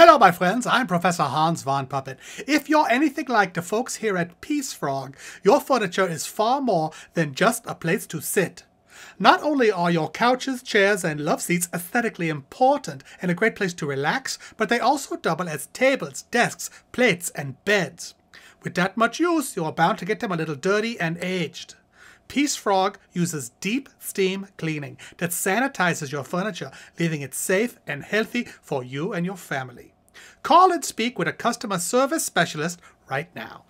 Hello, my friends. I'm Professor Hans von Puppet. If you're anything like the folks here at Peace Frog, your furniture is far more than just a place to sit. Not only are your couches, chairs, and love seats aesthetically important and a great place to relax, but they also double as tables, desks, plates, and beds. With that much use, you're bound to get them a little dirty and aged. Peace Frog uses deep steam cleaning that sanitizes your furniture, leaving it safe and healthy for you and your family. Call and speak with a customer service specialist right now.